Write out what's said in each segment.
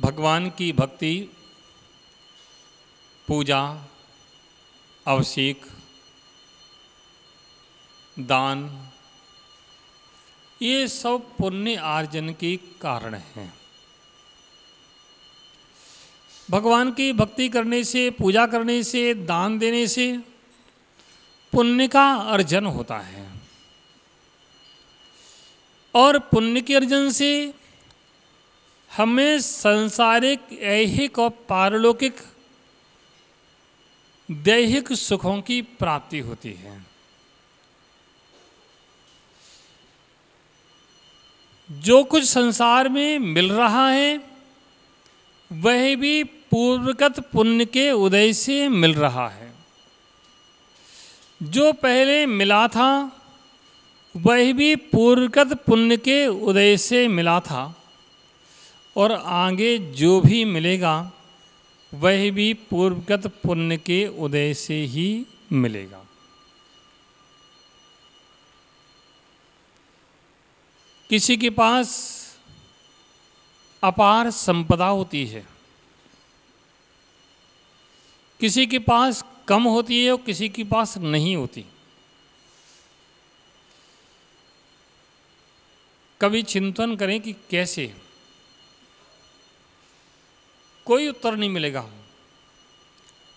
भगवान की भक्ति पूजा अवशेक दान ये सब पुण्य आर्जन के कारण हैं भगवान की भक्ति करने से पूजा करने से दान देने से पुण्य का अर्जन होता है और पुण्य के अर्जन से हमें संसारिक ऐहिक और पारलौकिक दैहिक सुखों की प्राप्ति होती है जो कुछ संसार में मिल रहा है वह भी पूर्वगत पुण्य के उदय से मिल रहा है जो पहले मिला था वह भी पूर्वगत पुण्य के उदय से मिला था और आगे जो भी मिलेगा वह भी पूर्वगत पुण्य के उदय से ही मिलेगा किसी के पास अपार संपदा होती है किसी के पास कम होती है और किसी के पास नहीं होती कभी चिंतन करें कि कैसे कोई उत्तर नहीं मिलेगा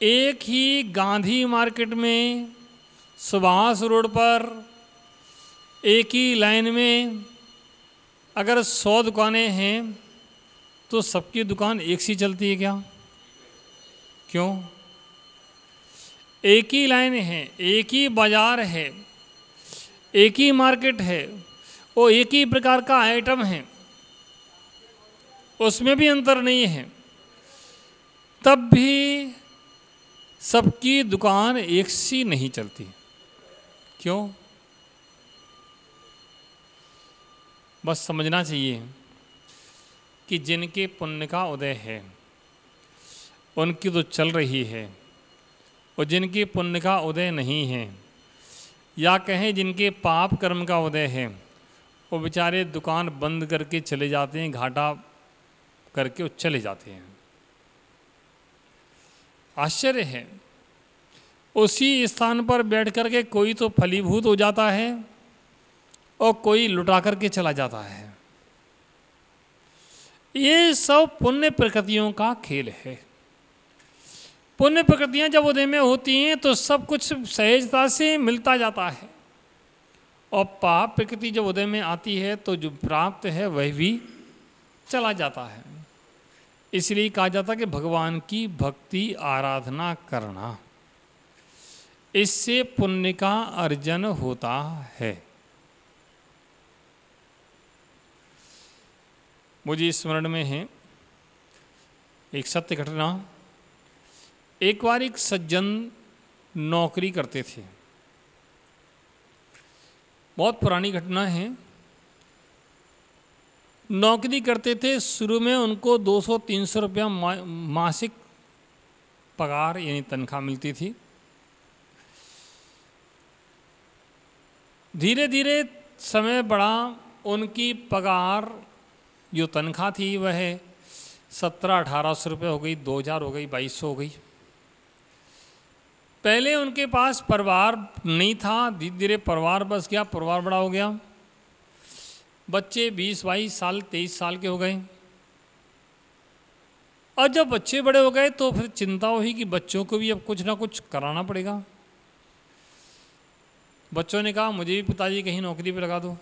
एक ही गांधी मार्केट में सुभाष रोड पर एक ही लाइन में अगर सौ दुकानें हैं तो सबकी दुकान एक सी चलती है क्या क्यों एक ही लाइन है एक ही बाज़ार है एक ही मार्केट है वो एक ही प्रकार का आइटम है उसमें भी अंतर नहीं है तब भी सबकी दुकान एक सी नहीं चलती क्यों बस समझना चाहिए कि जिनके पुण्य का उदय है उनकी तो चल रही है और जिनके पुण्य का उदय नहीं है या कहें जिनके पाप कर्म का उदय है वो बेचारे दुकान बंद करके चले जाते हैं घाटा करके वो चले जाते हैं आश्चर्य है उसी स्थान पर बैठ कर के कोई तो फलीभूत हो जाता है और कोई लुटा करके चला जाता है ये सब पुण्य प्रकृतियों का खेल है पुण्य प्रकृतियाँ जब उदय में होती हैं तो सब कुछ सहजता से मिलता जाता है और पाप प्रकृति जब उदय में आती है तो जो प्राप्त है वह भी चला जाता है इसलिए कहा जाता कि भगवान की भक्ति आराधना करना इससे पुण्य का अर्जन होता है मुझे स्मरण में है एक सत्य घटना एक बार एक सज्जन नौकरी करते थे बहुत पुरानी घटना है नौकरी करते थे शुरू में उनको 200-300 रुपया मासिक पगार यानी तनख्वाह मिलती थी धीरे धीरे समय बढ़ा उनकी पगार जो तनख्वाह थी वह सत्रह अठारह सौ रुपये हो गई दो हज़ार हो गई बाईस सौ हो गई पहले उनके पास परिवार नहीं था धीरे धीरे परिवार बस गया परिवार बड़ा हो गया बच्चे बीस बाईस साल तेईस साल के हो गए और जब बच्चे बड़े हो गए तो फिर चिंता हुई कि बच्चों को भी अब कुछ ना कुछ कराना पड़ेगा बच्चों ने कहा मुझे भी पिताजी कहीं नौकरी पे लगा दो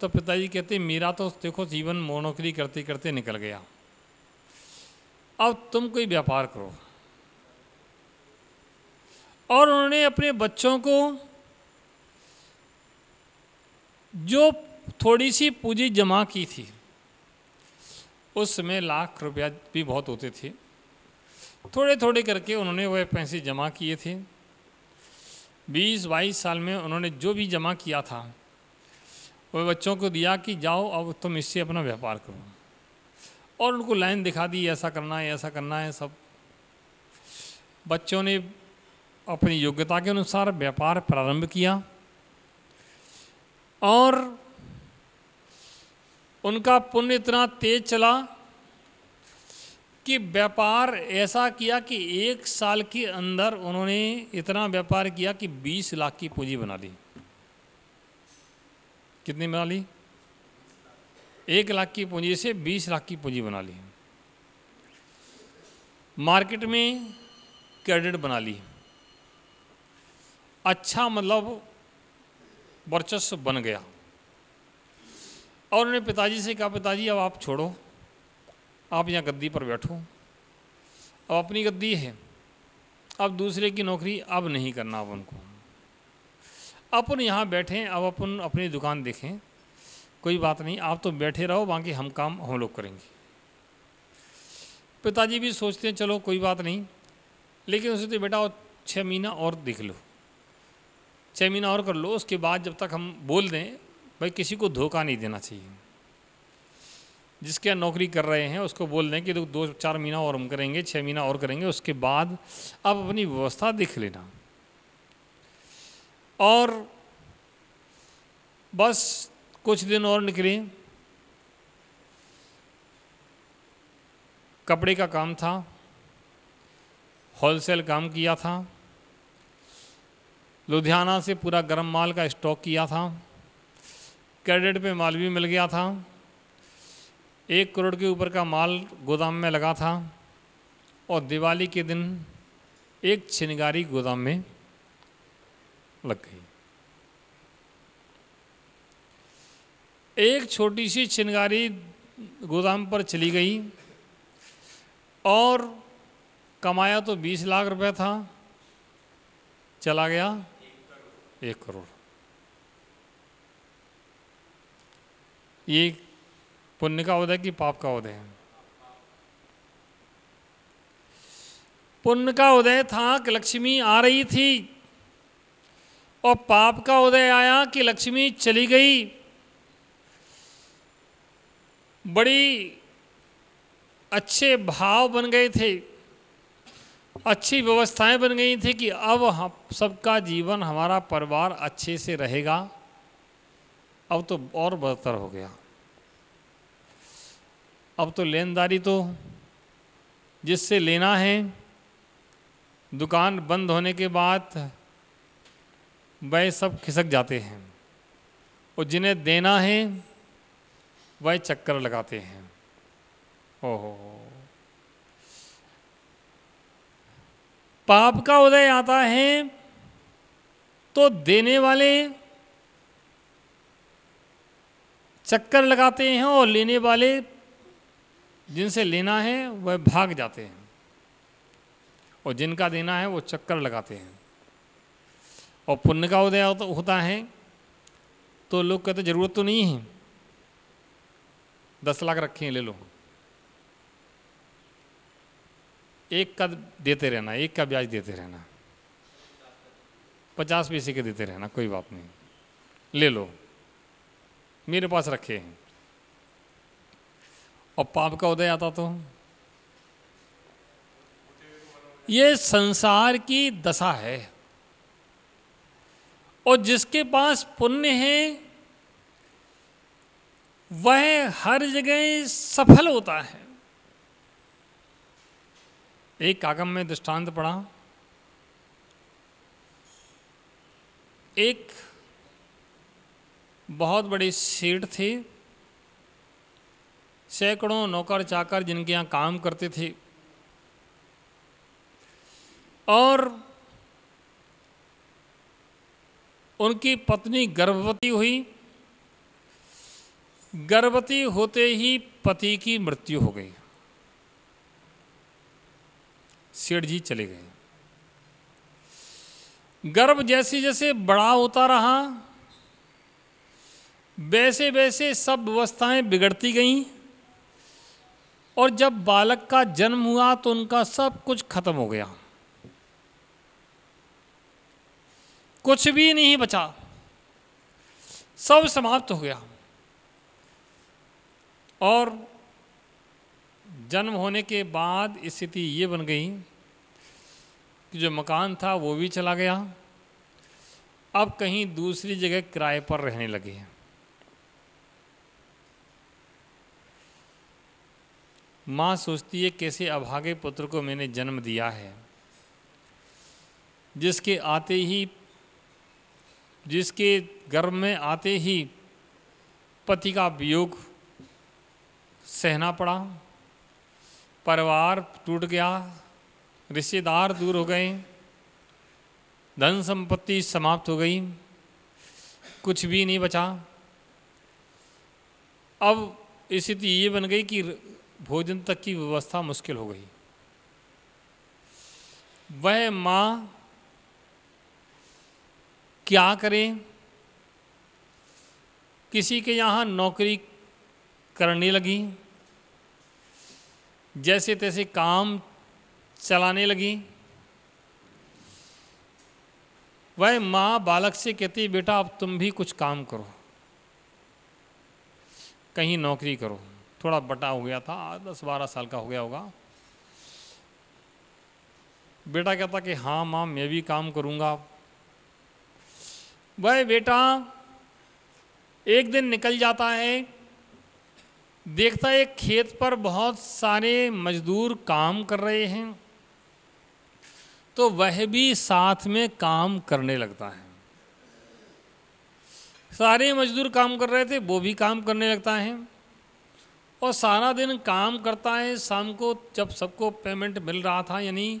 तो पिताजी कहते मेरा तो देखो जीवन नौकरी करते करते निकल गया अब तुम कोई व्यापार करो और उन्होंने अपने बच्चों को जो थोड़ी सी पूंजी जमा की थी उस समय लाख रुपया भी बहुत होते थे थोड़े थोड़े करके उन्होंने वह पैसे जमा किए थे 20-22 साल में उन्होंने जो भी जमा किया था वह बच्चों को दिया कि जाओ अब तुम इससे अपना व्यापार करो और उनको लाइन दिखा दी ऐसा करना है ऐसा करना है सब बच्चों ने अपनी योग्यता के अनुसार व्यापार प्रारंभ किया और उनका पुण्य इतना तेज चला कि व्यापार ऐसा किया कि एक साल के अंदर उन्होंने इतना व्यापार किया कि 20 लाख की पूंजी बना ली कितनी बना ली एक लाख की पूंजी से 20 लाख की पूंजी बना ली मार्केट में क्रेडिट बना ली अच्छा मतलब वर्चस्व बन गया और उन्हें पिताजी से कहा पिताजी अब आप छोड़ो आप यहाँ गद्दी पर बैठो अब अपनी गद्दी है अब दूसरे की नौकरी अब नहीं करना अब उनको अपन यहाँ बैठें अब अपन अपनी दुकान देखें कोई बात नहीं आप तो बैठे रहो बाकी हम काम हम लोग करेंगे पिताजी भी सोचते हैं चलो कोई बात नहीं लेकिन उसे तो बेटा छः महीना और देख लो छः महीना और कर लो उसके बाद जब तक हम बोल दें भाई किसी को धोखा नहीं देना चाहिए जिसके यहाँ नौकरी कर रहे हैं उसको बोल दें कि दो चार महीना और हम करेंगे छः महीना और करेंगे उसके बाद आप अपनी व्यवस्था देख लेना और बस कुछ दिन और निकले कपड़े का काम था होलसेल काम किया था लुधियाना से पूरा गर्म माल का स्टॉक किया था क्रेडिट पे माल भी मिल गया था एक करोड़ के ऊपर का माल गोदाम में लगा था और दिवाली के दिन एक छिनगारी गोदाम में लग गई एक छोटी सी छिनगारी गोदाम पर चली गई और कमाया तो बीस लाख रुपए था चला गया एक करोड़ ये पुण्य का उदय कि पाप का उदय है पुण्य का उदय था कि लक्ष्मी आ रही थी और पाप का उदय आया कि लक्ष्मी चली गई बड़ी अच्छे भाव बन गए थे अच्छी व्यवस्थाएं बन गई थी कि अब हम सबका जीवन हमारा परिवार अच्छे से रहेगा अब तो और बेहतर हो गया अब तो लेनदारी तो जिससे लेना है दुकान बंद होने के बाद वह सब खिसक जाते हैं और जिन्हें देना है वह चक्कर लगाते हैं ओहो पाप का उदय आता है तो देने वाले चक्कर लगाते हैं और लेने वाले जिनसे लेना है वह भाग जाते हैं और जिनका देना है वो चक्कर लगाते हैं और पुण्य का उदय होता है तो लोग कहते ज़रूरत तो नहीं है दस लाख रखे हैं ले लो एक का देते रहना एक का ब्याज देते रहना पचास पैसे के देते रहना कोई बात नहीं ले लो मेरे पास रखे हैं और पाप का उदय आता तो ये संसार की दशा है और जिसके पास पुण्य है वह हर जगह सफल होता है एक आगम में दृष्टांत पढ़ा एक बहुत बड़ी सीट थी सैकड़ों नौकर चाकर जिनके यहाँ काम करते थे और उनकी पत्नी गर्भवती हुई गर्भवती होते ही पति की मृत्यु हो गई सेठ जी चले गए गर्भ जैसे जैसे बड़ा होता रहा वैसे वैसे सब व्यवस्थाएं बिगड़ती गईं और जब बालक का जन्म हुआ तो उनका सब कुछ खत्म हो गया कुछ भी नहीं बचा सब समाप्त हो गया और जन्म होने के बाद स्थिति ये बन गई कि जो मकान था वो भी चला गया अब कहीं दूसरी जगह किराए पर रहने लगे माँ सोचती है कैसे अभागे पुत्र को मैंने जन्म दिया है जिसके आते ही जिसके गर्भ में आते ही पति का वियोग सहना पड़ा परिवार टूट गया रिश्तेदार दूर हो गए धन संपत्ति समाप्त हो गई कुछ भी नहीं बचा अब स्थिति ये बन गई कि भोजन तक की व्यवस्था मुश्किल हो गई वह माँ क्या करें किसी के यहाँ नौकरी करने लगी जैसे तैसे काम चलाने लगी वह माँ बालक से कहती बेटा अब तुम भी कुछ काम करो कहीं नौकरी करो थोड़ा बटा हो गया था दस बारह साल का हो गया होगा बेटा कहता कि हाँ माँ मैं भी काम करूँगा वह बेटा एक दिन निकल जाता है देखता है खेत पर बहुत सारे मजदूर काम कर रहे हैं तो वह भी साथ में काम करने लगता है सारे मजदूर काम कर रहे थे वो भी काम करने लगता है और सारा दिन काम करता है शाम को जब सबको पेमेंट मिल रहा था यानी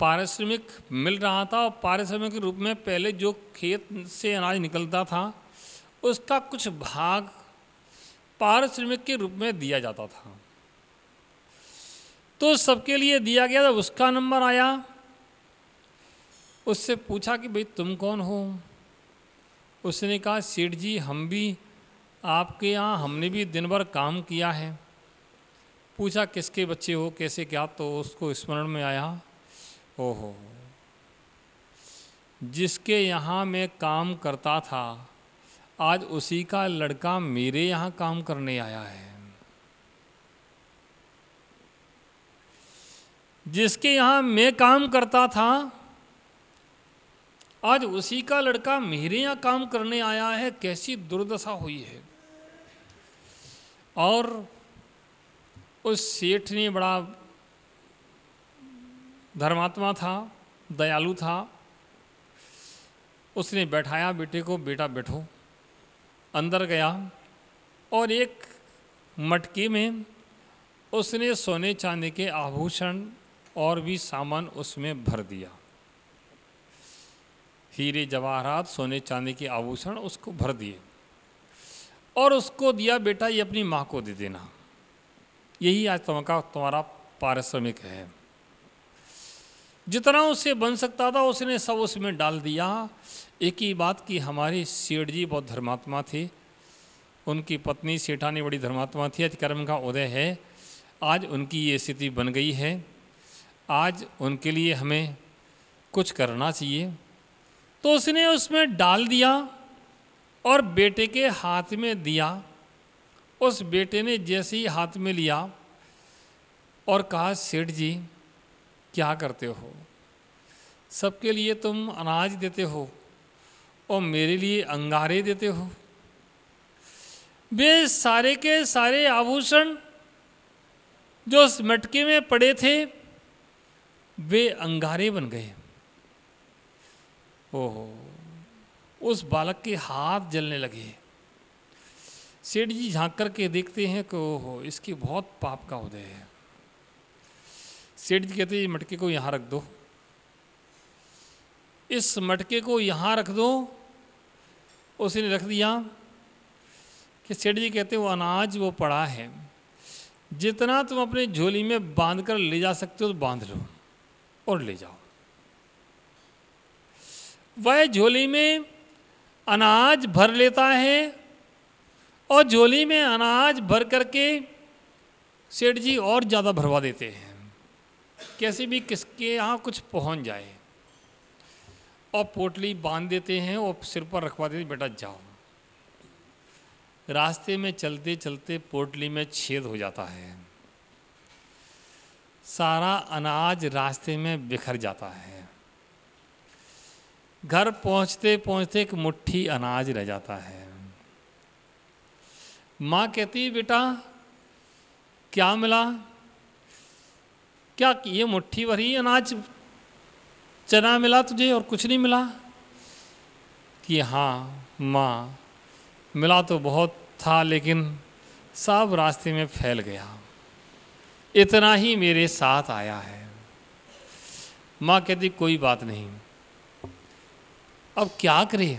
पारिश्रमिक मिल रहा था और पारिश्रमिक के रूप में पहले जो खेत से अनाज निकलता था उसका कुछ भाग पारिश्रमिक के रूप में दिया जाता था तो सबके लिए दिया गया था उसका नंबर आया उससे पूछा कि भाई तुम कौन हो उसने कहा सेठ जी हम भी आपके यहाँ हमने भी दिन भर काम किया है पूछा किसके बच्चे हो कैसे क्या तो उसको स्मरण में आया ओहो जिसके यहाँ मैं काम करता था आज उसी का लड़का मेरे यहाँ काम करने आया है जिसके यहाँ मैं काम करता था आज उसी का लड़का मेरे यहाँ काम करने आया है कैसी दुर्दशा हुई है और उस सेठ ने बड़ा धर्मात्मा था दयालु था उसने बैठाया बेटे को बेटा बैठो अंदर गया और एक मटके में उसने सोने चांदी के आभूषण और भी सामान उसमें भर दिया हीरे जवाहरात सोने चांदी के आभूषण उसको भर दिए और उसको दिया बेटा ये अपनी माँ को दे देना यही आज तुम्हारा तुम्हारा पारिश्रमिक है जितना उससे बन सकता था उसने सब उसमें डाल दिया एक ही बात कि हमारे सेठ जी बहुत धर्मात्मा थे उनकी पत्नी सेठानी बड़ी धर्मात्मा थी अतिक्रम का उदय है आज उनकी ये स्थिति बन गई है आज उनके लिए हमें कुछ करना चाहिए तो उसने उसमें डाल दिया और बेटे के हाथ में दिया उस बेटे ने जैसे ही हाथ में लिया और कहा सेठ जी क्या करते हो सबके लिए तुम अनाज देते हो और मेरे लिए अंगारे देते हो वे सारे के सारे आभूषण जो उस मटके में पड़े थे वे अंगारे बन गए ओहो उस बालक के हाथ जलने लगे सेठ जी झांक करके देखते हैं कि ओहो इसकी बहुत पाप का उदय है सेठ जी कहते हैं मटके को यहाँ रख दो इस मटके को यहाँ रख दो उसने रख दिया कि सेठ जी कहते हैं वो अनाज वो पड़ा है जितना तुम अपने झोली में बांध कर ले जा सकते हो तो बांध लो और ले जाओ वह झोली में अनाज भर लेता है और झोली में अनाज भर करके सेठ जी और ज़्यादा भरवा देते हैं कैसे भी किसके यहाँ कुछ पहुँच जाए और पोटली बांध देते हैं और सिर पर रखवा देते बेटा जाओ रास्ते में चलते चलते पोटली में छेद हो जाता है सारा अनाज रास्ते में बिखर जाता है घर पहुंचते पहुंचते एक मुट्ठी अनाज रह जाता है माँ कहती बेटा क्या मिला क्या किए मुट्ठी भर ही अनाज चना मिला तुझे और कुछ नहीं मिला कि हाँ माँ मिला तो बहुत था लेकिन सब रास्ते में फैल गया इतना ही मेरे साथ आया है माँ कहती कोई बात नहीं अब क्या करें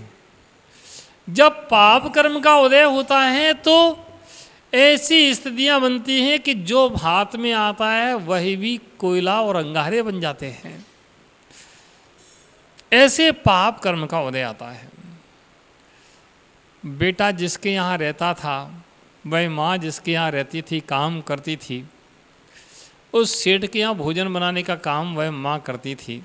जब पाप कर्म का उदय होता है तो ऐसी स्थितियां बनती हैं कि जो भात में आता है वही भी कोयला और अंगारे बन जाते हैं ऐसे पाप कर्म का उदय आता है बेटा जिसके यहाँ रहता था वह माँ जिसके यहाँ रहती थी काम करती थी उस सेठ के यहाँ भोजन बनाने का काम वह माँ करती थी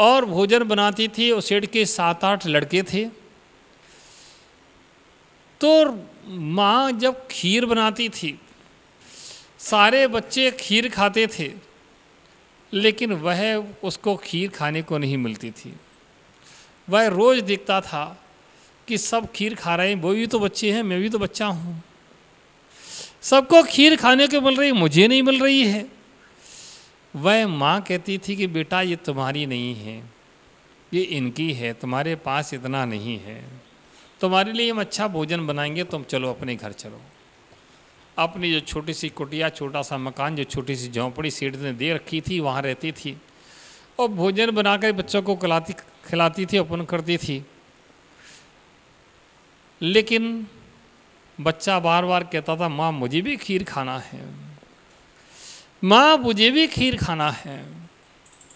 और भोजन बनाती थी उस सेठ के सात आठ लड़के थे तो माँ जब खीर बनाती थी सारे बच्चे खीर खाते थे लेकिन वह उसको खीर खाने को नहीं मिलती थी वह रोज़ देखता था कि सब खीर खा रहे हैं वो भी तो बच्चे हैं मैं भी तो बच्चा हूँ सबको खीर खाने को मिल रही मुझे नहीं मिल रही है वह माँ कहती थी कि बेटा ये तुम्हारी नहीं है ये इनकी है तुम्हारे पास इतना नहीं है तुम्हारे लिए हम अच्छा भोजन बनाएंगे तुम चलो अपने घर चलो अपनी जो छोटी सी कुटिया छोटा सा मकान जो छोटी सी झोंपड़ी सीट ने दे रखी थी वहाँ रहती थी और भोजन बनाकर बच्चों को खिलाती खिलाती थी अपन करती थी लेकिन बच्चा बार बार कहता था माँ मुझे भी खीर खाना है माँ मुझे भी खीर खाना है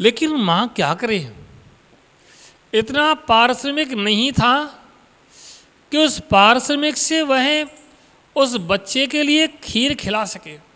लेकिन माँ क्या करे इतना पारिश्रमिक नहीं था कि उस पार्श्रमिक से वह उस बच्चे के लिए खीर खिला सके